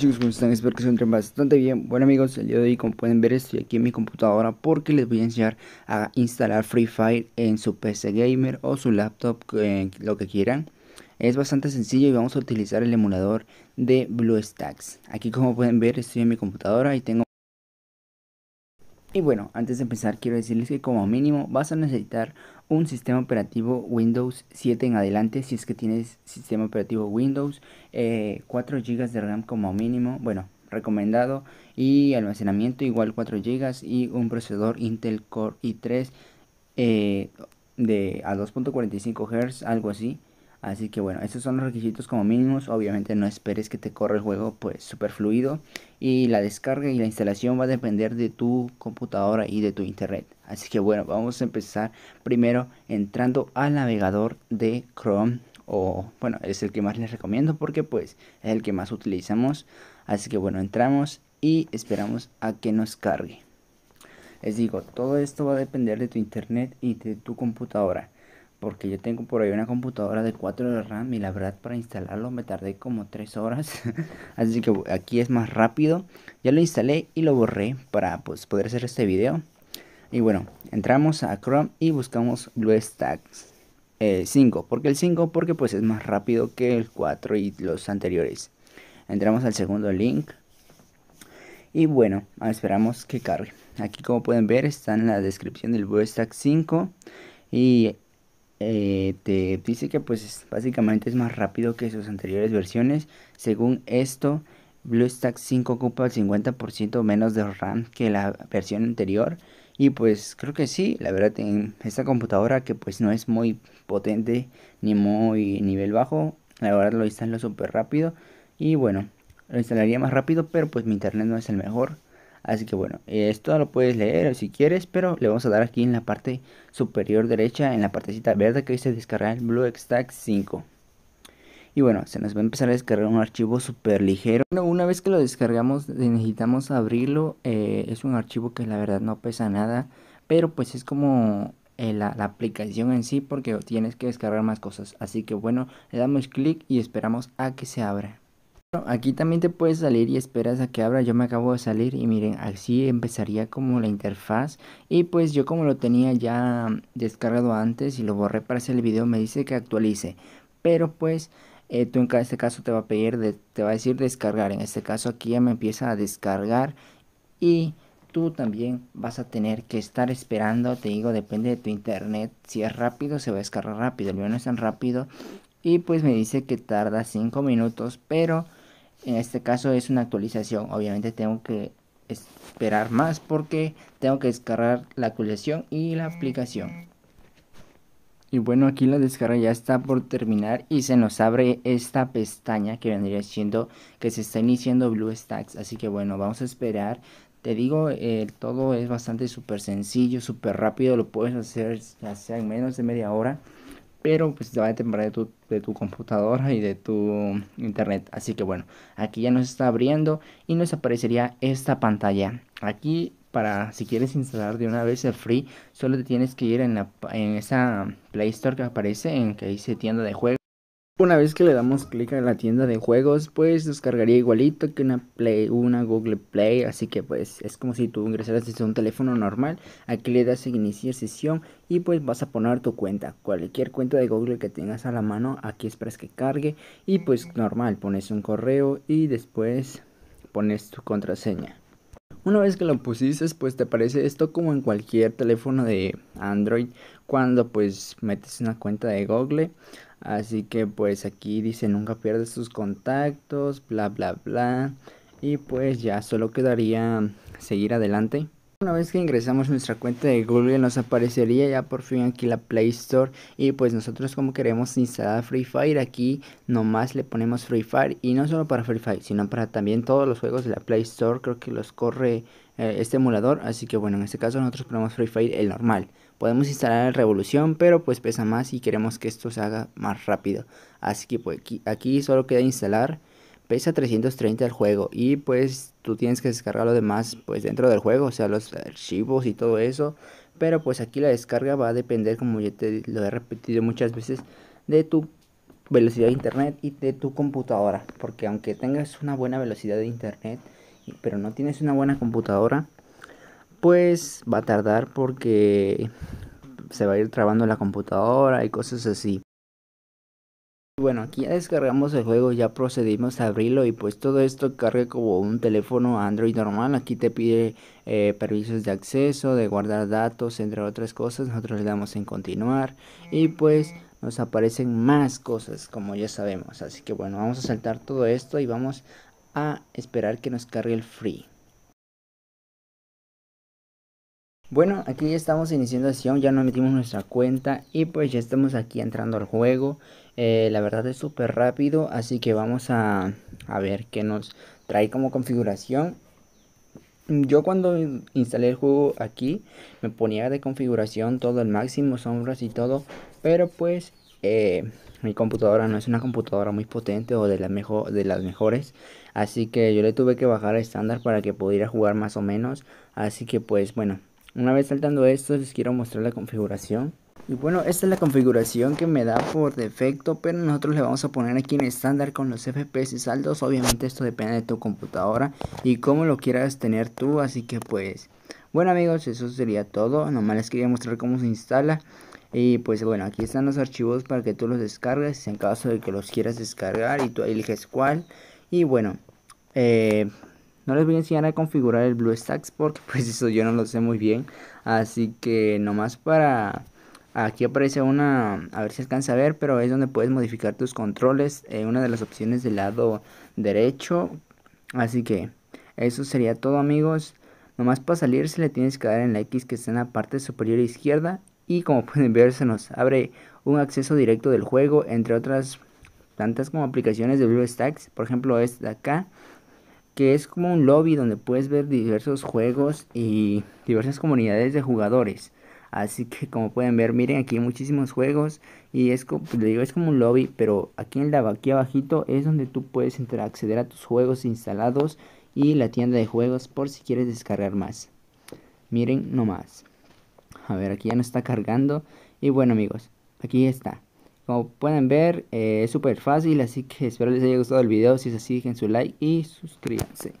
Chicos, ¿cómo están? Espero que se encuentren bastante bien. Bueno amigos, el día de hoy como pueden ver estoy aquí en mi computadora porque les voy a enseñar a instalar Free Fire en su PC Gamer o su laptop, lo que quieran. Es bastante sencillo y vamos a utilizar el emulador de BlueStacks. Aquí como pueden ver estoy en mi computadora y tengo... Y bueno, antes de empezar quiero decirles que como mínimo vas a necesitar un sistema operativo Windows 7 en adelante si es que tienes sistema operativo Windows, 4 eh, GB de RAM como mínimo, bueno, recomendado, y almacenamiento igual 4 GB y un procesador Intel Core i3 eh, de a 2.45 Hz, algo así. Así que bueno, estos son los requisitos como mínimos. Obviamente no esperes que te corra el juego pues super fluido. Y la descarga y la instalación va a depender de tu computadora y de tu internet. Así que bueno, vamos a empezar primero entrando al navegador de Chrome. O bueno, es el que más les recomiendo porque pues es el que más utilizamos. Así que bueno, entramos y esperamos a que nos cargue. Les digo, todo esto va a depender de tu internet y de tu computadora porque yo tengo por ahí una computadora de 4 de RAM y la verdad para instalarlo me tardé como 3 horas, así que aquí es más rápido. Ya lo instalé y lo borré para pues, poder hacer este video. Y bueno, entramos a Chrome y buscamos BlueStacks eh, 5, porque el 5 porque pues es más rápido que el 4 y los anteriores. Entramos al segundo link y bueno, ah, esperamos que cargue. Aquí como pueden ver está en la descripción del BlueStacks 5 y eh, te dice que pues básicamente es más rápido que sus anteriores versiones. Según esto, BlueStack 5 ocupa el 50% menos de RAM que la versión anterior. Y pues creo que sí, la verdad en esta computadora que pues no es muy potente ni muy nivel bajo, la verdad lo instalo súper rápido. Y bueno, lo instalaría más rápido, pero pues mi internet no es el mejor. Así que bueno, esto lo puedes leer si quieres, pero le vamos a dar aquí en la parte superior derecha, en la partecita verde que dice descargar el BlueStack 5. Y bueno, se nos va a empezar a descargar un archivo súper ligero. Bueno, una vez que lo descargamos eh, necesitamos abrirlo. Eh, es un archivo que la verdad no pesa nada, pero pues es como eh, la, aplicación en sí porque tienes que descargar más cosas. Así que bueno, le damos clic y esperamos a que se abra. Aquí también te puedes salir y esperas a que abra. Yo me acabo de salir y miren, así empezaría como la interfaz. Y pues yo como lo tenía ya mm, descargado antes y lo borré para hacer el video, me dice que actualice. Pero pues eh, tú en este caso te va a pedir, te va a decir descargar. En este caso aquí ya me empieza a descargar y tú también vas a tener que estar esperando. Te digo, depende de tu internet. Si es rápido, se va a descargar rápido. El video no es tan rápido. Y pues me dice que tarda 5 minutos, pero en este caso es una actualización. Obviamente tengo que esperar más porque tengo que descargar la actualización y la aplicación. Y bueno, aquí la descarga ya está por terminar y se nos abre esta pestaña que vendría siendo que se está iniciando BlueStacks. Así que bueno, vamos a esperar. Te digo, eh, todo es bastante súper sencillo, súper rápido. Lo puedes hacer ya sea en menos de media hora pero pues te va a depender de tu, tu computadora y de tu internet. Así que bueno, aquí ya nos está abriendo y nos aparecería esta pantalla. Aquí para si quieres instalar de una vez el free, solo te tienes que ir en, la, en esa Play Store que aparece en que dice tienda de juegos. Una vez que le damos clic a la tienda de juegos, pues nos cargaría igualito que una Play, una Google Play, así que pues es como si tú ingresaras desde un teléfono normal, aquí le das iniciar sesión y pues vas a poner tu cuenta, cualquier cuenta de Google que tengas a la mano, aquí esperas que cargue y pues normal, pones un correo y después pones tu contraseña. Una vez que lo pusiste, pues te aparece esto como en cualquier teléfono de Android, cuando pues metes una cuenta de Google Así que pues aquí dice nunca pierdes sus contactos, bla, bla, bla. Y pues ya solo quedaría seguir adelante. Una vez que ingresamos nuestra cuenta de Google nos aparecería ya por fin aquí la Play Store y pues nosotros como queremos instalar Free Fire aquí nomás le ponemos Free Fire y no solo para Free Fire sino para también todos los juegos de la Play Store creo que los corre eh, este emulador así que bueno en este caso nosotros ponemos Free Fire el normal podemos instalar el Revolución pero pues pesa más y queremos que esto se haga más rápido así que pues aquí solo queda instalar pesa 330 el juego y pues tú tienes que descargar lo demás pues dentro del juego, o sea, los archivos y todo eso. Pero pues aquí la descarga va a depender, como yo te lo he repetido muchas veces, de tu velocidad de internet y de tu computadora. Porque aunque tengas una buena velocidad de internet, pero no tienes una buena computadora, pues va a tardar porque se va a ir trabando la computadora y cosas así. Bueno, aquí ya descargamos el juego, ya procedimos a abrirlo y pues todo esto carga como un teléfono Android normal. Aquí te pide eh, permisos de acceso, de guardar datos, entre otras cosas. Nosotros le damos en continuar y pues nos aparecen más cosas como ya sabemos. Así que bueno, vamos a saltar todo esto y vamos a esperar que nos cargue el free. Bueno, aquí ya estamos iniciando sesión, ya nos metimos nuestra cuenta y pues ya estamos aquí entrando al juego. Eh, la verdad es súper rápido, así que vamos a, ver qué nos trae como configuración. Yo cuando instalé el juego aquí, me ponía de configuración todo el máximo, sombras y todo, pero pues... Eh, mi computadora no es una computadora muy potente o de, la mejor, de las mejores. Así que yo le tuve que bajar a estándar para que pudiera jugar más o menos. Así que pues bueno, una vez saltando esto les quiero mostrar la configuración. Y bueno, esta es la configuración que me da por defecto, pero nosotros le vamos a poner aquí en estándar con los FPS saldos. Obviamente esto depende de tu computadora y cómo lo quieras tener tú, así que pues... Bueno amigos, eso sería todo. Nomás les quería mostrar cómo se instala. Y pues bueno, aquí están los archivos para que tú los descargues en caso de que los quieras descargar y tú eliges cuál. Y bueno, eh, no les voy a enseñar a configurar el BlueStacks porque pues eso yo no lo sé muy bien. Así que nomás para... Aquí aparece una, a ver si alcanza a ver, pero es donde puedes modificar tus controles. Eh, una de las opciones del lado derecho. Así que eso sería todo amigos. Nomás para salir se le tienes que dar en la X que está en la parte superior izquierda. Y como pueden ver se nos abre un acceso directo del juego, entre otras tantas como aplicaciones de BlueStacks. Por ejemplo esta de acá que es como un lobby donde puedes ver diversos juegos y diversas comunidades de jugadores. Así que como pueden ver, miren aquí hay muchísimos juegos y es como, pues, digo, es como un lobby, pero aquí en la aquí abajito es donde tú puedes entrar, acceder a tus juegos instalados y la tienda de juegos por si quieres descargar más. Miren nomás. A ver, aquí ya no está cargando y bueno amigos, aquí está. Como pueden ver, eh, es súper fácil, así que espero les haya gustado el video. Si es así, dejen su like y suscríbanse.